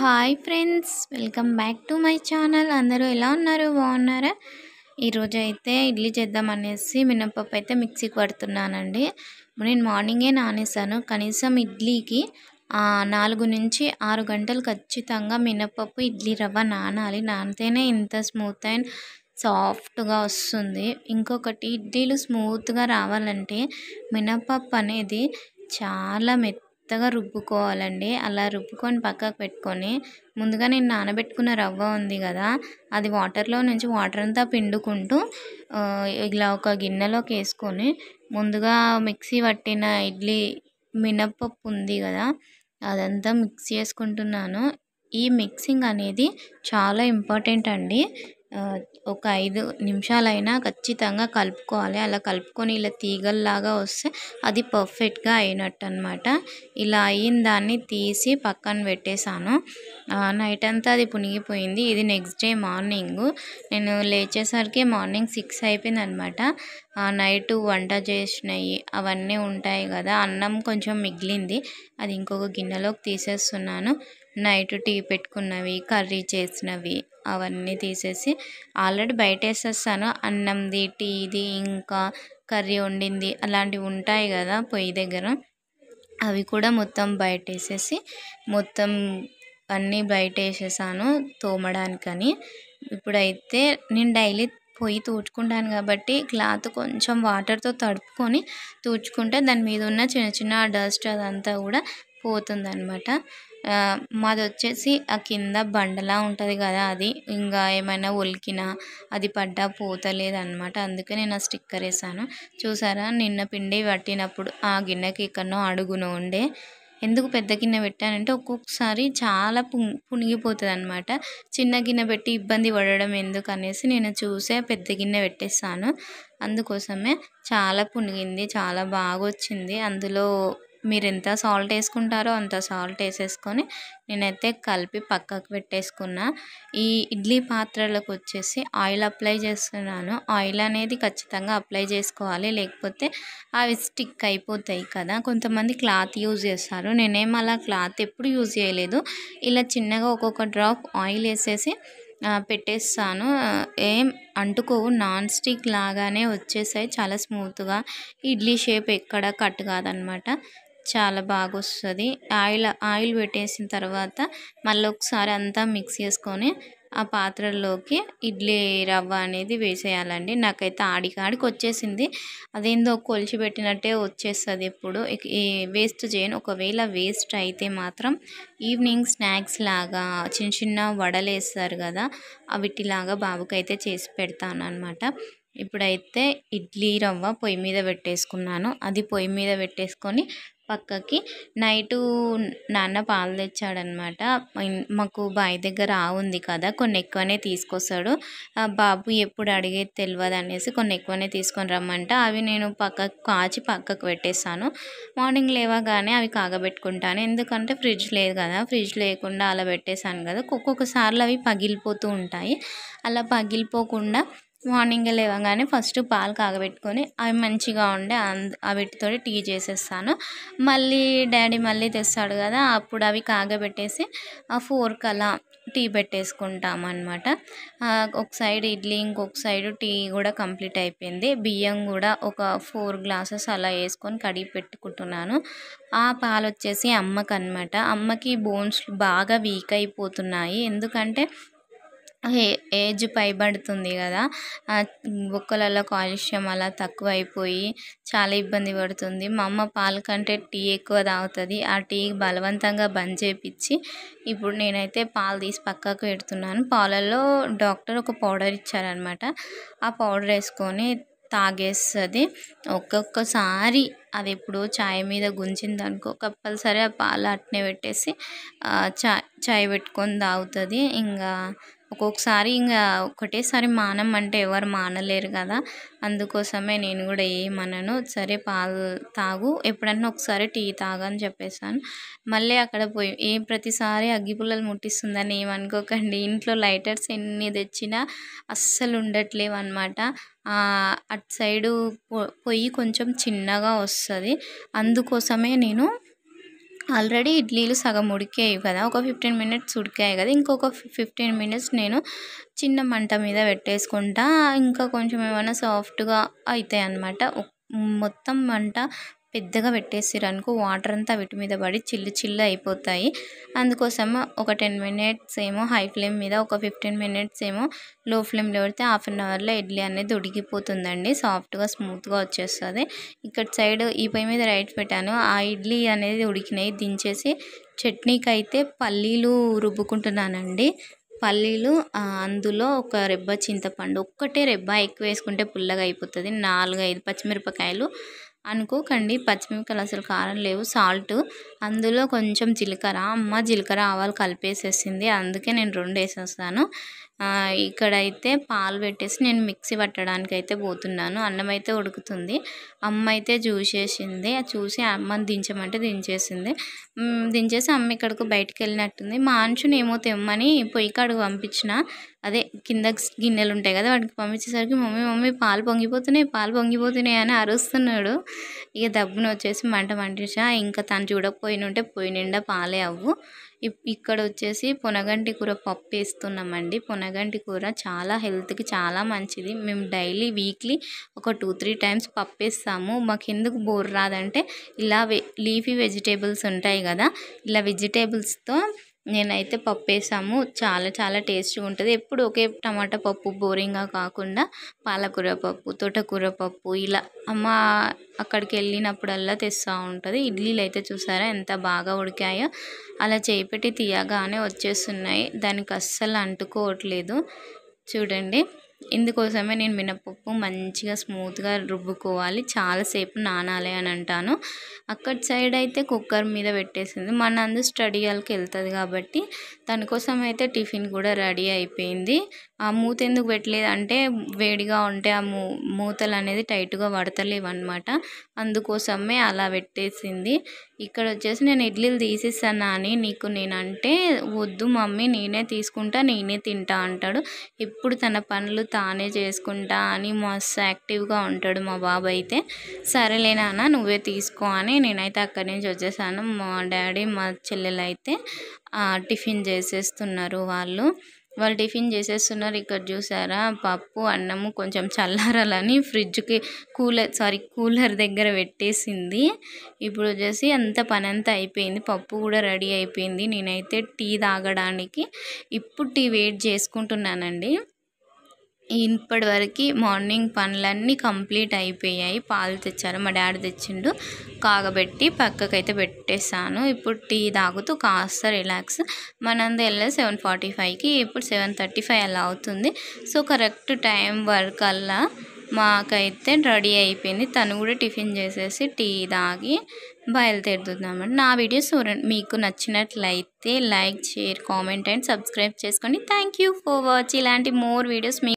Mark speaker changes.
Speaker 1: hi friends welcome back to my channel అందరూ ఎలా ఉన్నారు బాగున్నారా ఈరోజు అయితే ఇడ్లీ చేద్దామనేసి మినప్పప్పు మినపప్పు అయితే మిక్సీకి పడుతున్నానండి నేను మార్నింగే నానేసాను కనీసం ఇడ్లీకి నాలుగు నుంచి ఆరు గంటలు ఖచ్చితంగా మినపప్పు ఇడ్లీ రవ్వ నానాలి నానితేనే ఇంత స్మూత్ అండ్ సాఫ్ట్గా వస్తుంది ఇంకొకటి ఇడ్లీలు స్మూత్గా రావాలంటే మినపప్పు అనేది చాలా మెత్త మెత్తగా రుబ్బుకోవాలండి అలా రుబ్బుకొని పక్కకు పెట్టుకొని ముందుగా నేను నానబెట్టుకున్న రవ్వ ఉంది కదా అది వాటర్లో నుంచి వాటర్ అంతా పిండుకుంటూ ఇలా ఒక గిన్నెలోకి వేసుకొని ముందుగా మిక్సీ పట్టిన ఇడ్లీ మినప్పప్పు ఉంది కదా అదంతా మిక్స్ చేసుకుంటున్నాను ఈ మిక్సింగ్ అనేది చాలా ఇంపార్టెంట్ అండి ఒక ఐదు నిమిషాలైనా ఖచ్చితంగా కలుపుకోవాలి అలా కలుపుకొని ఇలా తీగల్లాగా వస్తే అది పర్ఫెక్ట్గా అయినట్టు అనమాట ఇలా అయిన దాన్ని తీసి పక్కన పెట్టేశాను నైట్ అంతా అది పునిగిపోయింది ఇది నెక్స్ట్ డే మార్నింగ్ నేను లేచేసరికి మార్నింగ్ సిక్స్ అయిపోయింది అనమాట నైట్ వంట చేసినవి అవన్నీ ఉంటాయి కదా అన్నం కొంచెం మిగిలింది అది ఇంకొక గిన్నెలోకి తీసేస్తున్నాను నైట్ టీ పెట్టుకున్నవి కర్రీ చేసినవి అవన్నీ తీసేసి ఆల్రెడీ బయట వేసేస్తాను అన్నంది టీది ఇంకా కర్రీ వండింది అలాంటివి ఉంటాయి కదా పొయ్యి దగ్గర అవి కూడా మొత్తం బయట వేసేసి మొత్తం అన్నీ బయట వేసేసాను తోమడానికని ఇప్పుడైతే నేను డైలీ పొయ్యి తూచుకుంటాను కాబట్టి క్లాత్ కొంచెం వాటర్తో తడుపుకొని తూచుకుంటే దాని మీద ఉన్న చిన్న చిన్న డస్ట్ అదంతా కూడా పోతుందన్నమాట మాది వచ్చేసి ఆ కింద బండలా ఉంటుంది కదా అది ఇంకా ఏమైనా ఒలికినా అది పడ్డా పోతలేదనమాట అందుకే నేను ఆ స్టిక్కర్ వేసాను చూసారా నిన్న పిండి పట్టినప్పుడు ఆ గిన్నెకి ఎక్కడో అడుగున ఉండే ఎందుకు పెద్ద గిన్నె పెట్టానంటే ఒక్కొక్కసారి చాలా పునిగిపోతుంది అనమాట చిన్న గిన్నె పెట్టి ఇబ్బంది పడడం ఎందుకు అనేసి నేను చూసే పెద్ద గిన్నె పెట్టేస్తాను అందుకోసమే చాలా పునిగింది చాలా బాగా వచ్చింది అందులో మీరు ఎంత సాల్ట్ వేసుకుంటారో అంత సాల్ట్ వేసేసుకొని నేనైతే కలిపి పక్కకు పెట్టేసుకున్నా ఈ ఇడ్లీ పాత్రలకు వచ్చేసి ఆయిల్ అప్లై చేస్తున్నాను ఆయిల్ అనేది ఖచ్చితంగా అప్లై చేసుకోవాలి లేకపోతే అవి స్టిక్ అయిపోతాయి కదా కొంతమంది క్లాత్ యూజ్ చేస్తారు నేనేం అలా క్లాత్ ఎప్పుడు యూజ్ చేయలేదు ఇలా చిన్నగా ఒక్కొక్క డ్రాప్ ఆయిల్ వేసేసి పెట్టేస్తాను ఏం అంటుకోవు నాన్ స్టిక్ లాగానే వచ్చేసాయి చాలా స్మూత్గా ఇడ్లీ షేప్ ఎక్కడ కట్ కాదనమాట చాలా బాగా వస్తుంది ఆయిల్ ఆయిల్ పెట్టేసిన తర్వాత మళ్ళీ ఒకసారి అంతా మిక్స్ చేసుకొని ఆ పాత్రలోకి ఇడ్లీ రవ్వ అనేది వేసేయాలండి నాకైతే ఆడికాడికి వచ్చేసింది అదేందో కొలిచి పెట్టినట్టే వచ్చేస్తుంది ఇప్పుడు వేస్ట్ చేయను ఒకవేళ వేస్ట్ అయితే మాత్రం ఈవినింగ్ స్నాక్స్ లాగా చిన్న చిన్న వడలు వేస్తారు కదా అవిటిలాగా బాబుకైతే చేసి పెడతాను అనమాట ఇప్పుడైతే ఇడ్లీ రవ్వ పొయ్యి మీద పెట్టేసుకున్నాను అది పొయ్యి మీద పెట్టేసుకొని పక్కకి నైటు నాన్న పాలు తెచ్చాడనమాట మాకు బావి దగ్గర ఆవుంది కదా కొన్ని ఎక్కువనే తీసుకొస్తాడు బాబు ఎప్పుడు అడిగేది తెలియదు అనేసి కొన్ని ఎక్కువనే తీసుకొని రమ్మంట అవి నేను పక్కకు కాచి పక్కకు పెట్టేస్తాను మార్నింగ్ లేవగానే అవి కాగబెట్టుకుంటాను ఎందుకంటే ఫ్రిడ్జ్ లేదు కదా ఫ్రిడ్జ్ లేకుండా అలా పెట్టేశాను కదా ఒక్కొక్కసార్లు అవి పగిలిపోతూ ఉంటాయి అలా పగిలిపోకుండా మార్నింగ్ లేవగానే ఫస్ట్ పాలు కాగబెట్టుకొని అవి మంచిగా ఉండే వీటితో టీ చేసేస్తాను మళ్ళీ డాడీ మళ్ళీ తెస్తాడు కదా అప్పుడు అవి కాగబెట్టేసి ఆ ఫోర్క్ అలా టీ పెట్టేసుకుంటాం అనమాట ఒక సైడ్ ఇడ్లీ ఇంకొక సైడ్ టీ కూడా కంప్లీట్ అయిపోయింది బియ్యం కూడా ఒక ఫోర్ గ్లాసెస్ అలా వేసుకొని కడిగి పెట్టుకుంటున్నాను ఆ పాలు వచ్చేసి అమ్మకి అనమాట అమ్మకి బోన్స్ బాగా వీక్ అయిపోతున్నాయి ఎందుకంటే ఏజ్ పైబడుతుంది కదా బుక్కలలో కాలుష్యం అలా తక్కువ అయిపోయి చాలా ఇబ్బంది పడుతుంది మా అమ్మ పాలు కంటే టీ ఎక్కువ తాగుతుంది ఆ టీ బలవంతంగా బంద్ చేపించి ఇప్పుడు నేనైతే పాలు తీసి పక్కకు పెడుతున్నాను పాలలో డాక్టర్ ఒక పౌడర్ ఇచ్చారనమాట ఆ పౌడర్ వేసుకొని తాగేస్తుంది ఒక్కొక్కసారి అది ఎప్పుడు ఛాయ్ మీద గుంజింది అనుకో కంపల్సరీ ఆ పాలు అట్నే పెట్టేసి చాయ్ చాయ్ పెట్టుకొని తాగుతుంది ఇంకా ఒక్కొక్కసారి ఇంకా ఒకటేసారి మానం అంటే ఎవరు మానలేరు కదా అందుకోసమే నేను కూడా ఏమనను సరే పాలు తాగు ఎప్పుడన్నా ఒకసారి టీ తాగని చెప్పేసాను మళ్ళీ అక్కడ పోయి ఏ ప్రతిసారి అగ్గిపుల్లలు ముట్టిస్తుందని ఏమనుకోకండి ఇంట్లో లైటర్స్ ఎన్ని తెచ్చినా అస్సలు ఉండట్లేవు అనమాట అటు సైడు పొయ్యి కొంచెం చిన్నగా వస్తుంది అందుకోసమే నేను ఆల్రెడీ ఇడ్లీలు సగం ఉడికాయి కదా ఒక ఫిఫ్టీన్ మినిట్స్ ఉడికాయి కదా ఇంకొక ఫిఫ్టీన్ మినిట్స్ నేను చిన్న మంట మీద పెట్టేసుకుంటా ఇంకా కొంచెం ఏమైనా సాఫ్ట్గా అవుతాయి అనమాట మొత్తం మంట పెద్దగా అనుకో వాటర్ అంతా వీటి మీద పడి చిల్లు చిల్లు అయిపోతాయి అందుకోసం ఒక టెన్ మినిట్స్ ఏమో హై ఫ్లేమ్ మీద ఒక ఫిఫ్టీన్ మినిట్స్ ఏమో లో ఫ్లేమ్లో పెడితే హాఫ్ అన్ అవర్లో ఇడ్లీ అనేది ఉడికిపోతుందండి సాఫ్ట్గా స్మూత్గా వచ్చేస్తుంది ఇక్కడ సైడ్ ఈ పై మీద రైట్ పెట్టాను ఆ ఇడ్లీ అనేది ఉడికినాయి దించేసి చట్నీకి అయితే పల్లీలు రుబ్బుకుంటున్నానండి పల్లీలు అందులో ఒక రెబ్బ చింతపండు ఒక్కటే రెబ్బ ఎక్కువ వేసుకుంటే పుల్లగా అయిపోతుంది నాలుగు ఐదు పచ్చిమిరపకాయలు అనుకోకండి పచ్చిమిరపకాయలు అసలు కారం లేవు సాల్ట్ అందులో కొంచెం జీలకర్ర అమ్మ జీలకర్ర ఆవాలు కలిపేసేసింది అందుకే నేను రెండు వేసేస్తాను ఇక్కడైతే పాలు పెట్టేసి నేను మిక్సీ పట్టడానికి అయితే పోతున్నాను అన్నం అయితే ఉడుకుతుంది అమ్మ అయితే చూసేసింది చూసి అమ్మని దించమంటే దించేసింది దించేసి అమ్మ ఇక్కడికి బయటకు వెళ్ళినట్టుంది మా ఏమో తెమ్మని పొయ్యి కాడుకు పంపించిన అదే కింద గిన్నెలు ఉంటాయి కదా వాడికి పంపించేసరికి మమ్మీ మమ్మీ పాలు పొంగిపోతున్నాయి పాలు పొంగిపోతున్నాయి అని అరుస్తున్నాడు ఇక దబ్బున వచ్చేసి మంట మంటేసా ఇంకా తను చూడకపోయినుంటే పోయి నిండా పాలే అవ్వు ఇక్కడ వచ్చేసి పొనగంటి కూర పప్పు వేస్తున్నామండి పొనగంటి కూర చాలా హెల్త్కి చాలా మంచిది మేము డైలీ వీక్లీ ఒక టూ త్రీ టైమ్స్ పప్పు వేస్తాము మాకు ఎందుకు బోర్ రాదంటే ఇలా లీఫీ వెజిటేబుల్స్ ఉంటాయి కదా ఇలా వెజిటేబుల్స్తో నేనైతే పప్పు వేసాము చాలా చాలా టేస్టీగా ఉంటుంది ఎప్పుడు ఒకే టమాటా పప్పు బోరింగ్గా కాకుండా పాలకూర పప్పు తోటకూర పప్పు ఇలా అమ్మ అక్కడికి వెళ్ళినప్పుడల్లా తెస్తూ ఉంటుంది ఇడ్లీలు అయితే చూసారా ఎంత బాగా ఉడికాయో అలా చేపెట్టి తీయగానే వచ్చేస్తున్నాయి దానికి అస్సలు అంటుకోవట్లేదు చూడండి ఇందుకోసమే నేను మినపప్పు మంచిగా స్మూత్గా రుబ్బుకోవాలి చాలాసేపు నానాలి అని అంటాను అక్కడి సైడ్ అయితే కుక్కర్ మీద పెట్టేసింది మన అందు వాళ్ళకి వెళ్తుంది కాబట్టి దాని కోసం అయితే టిఫిన్ కూడా రెడీ అయిపోయింది ఆ మూత ఎందుకు పెట్టలేదు అంటే వేడిగా ఉంటే ఆ మూ మూతలు అనేది టైట్గా పడతలేవు అనమాట అందుకోసమే అలా పెట్టేసింది ఇక్కడ వచ్చేసి నేను ఇడ్లీలు తీసిస్తానా అని నీకు నేనంటే వద్దు మమ్మీ నేనే తీసుకుంటా నేనే తింటా అంటాడు ఎప్పుడు తన పనులు తానే చేసుకుంటా అని మస్తు యాక్టివ్గా ఉంటాడు మా బాబు అయితే సరేలే నాన్న నువ్వే తీసుకో అని నేనైతే అక్కడి నుంచి వచ్చేసాను మా డాడీ మా చెల్లెలు అయితే టిఫిన్ చేసేస్తున్నారు వాళ్ళు వాళ్ళు టిఫిన్ చేసేస్తున్నారు ఇక్కడ చూసారా పప్పు అన్నము కొంచెం చల్లారాలని ఫ్రిడ్జ్కి కూలర్ సారీ కూలర్ దగ్గర పెట్టేసింది ఇప్పుడు వచ్చేసి అంత పని అంతా అయిపోయింది పప్పు కూడా రెడీ అయిపోయింది నేనైతే టీ తాగడానికి ఇప్పుడు టీ వెయిట్ చేసుకుంటున్నానండి వరకు మార్నింగ్ పనులన్నీ కంప్లీట్ అయిపోయాయి పాలు తెచ్చారు మా డాడీ తెచ్చిండు కాగబెట్టి పక్కకైతే పెట్టేసాను ఇప్పుడు టీ తాగుతూ కాస్త రిలాక్స్ మనంది వెళ్ళే సెవెన్ ఫార్టీ ఫైవ్కి ఇప్పుడు సెవెన్ థర్టీ ఫైవ్ అలా అవుతుంది సో కరెక్ట్ టైం వర్క్ అలా మాకైతే రెడీ అయిపోయింది తను కూడా టిఫిన్ చేసేసి టీ తాగి బయలుదేరుతున్నామండి నా వీడియోస్ మీకు నచ్చినట్లయితే like share comment and subscribe చేసుకోండి థ్యాంక్ యూ ఫర్ వాచ్ ఇలాంటి మోర్ వీడియోస్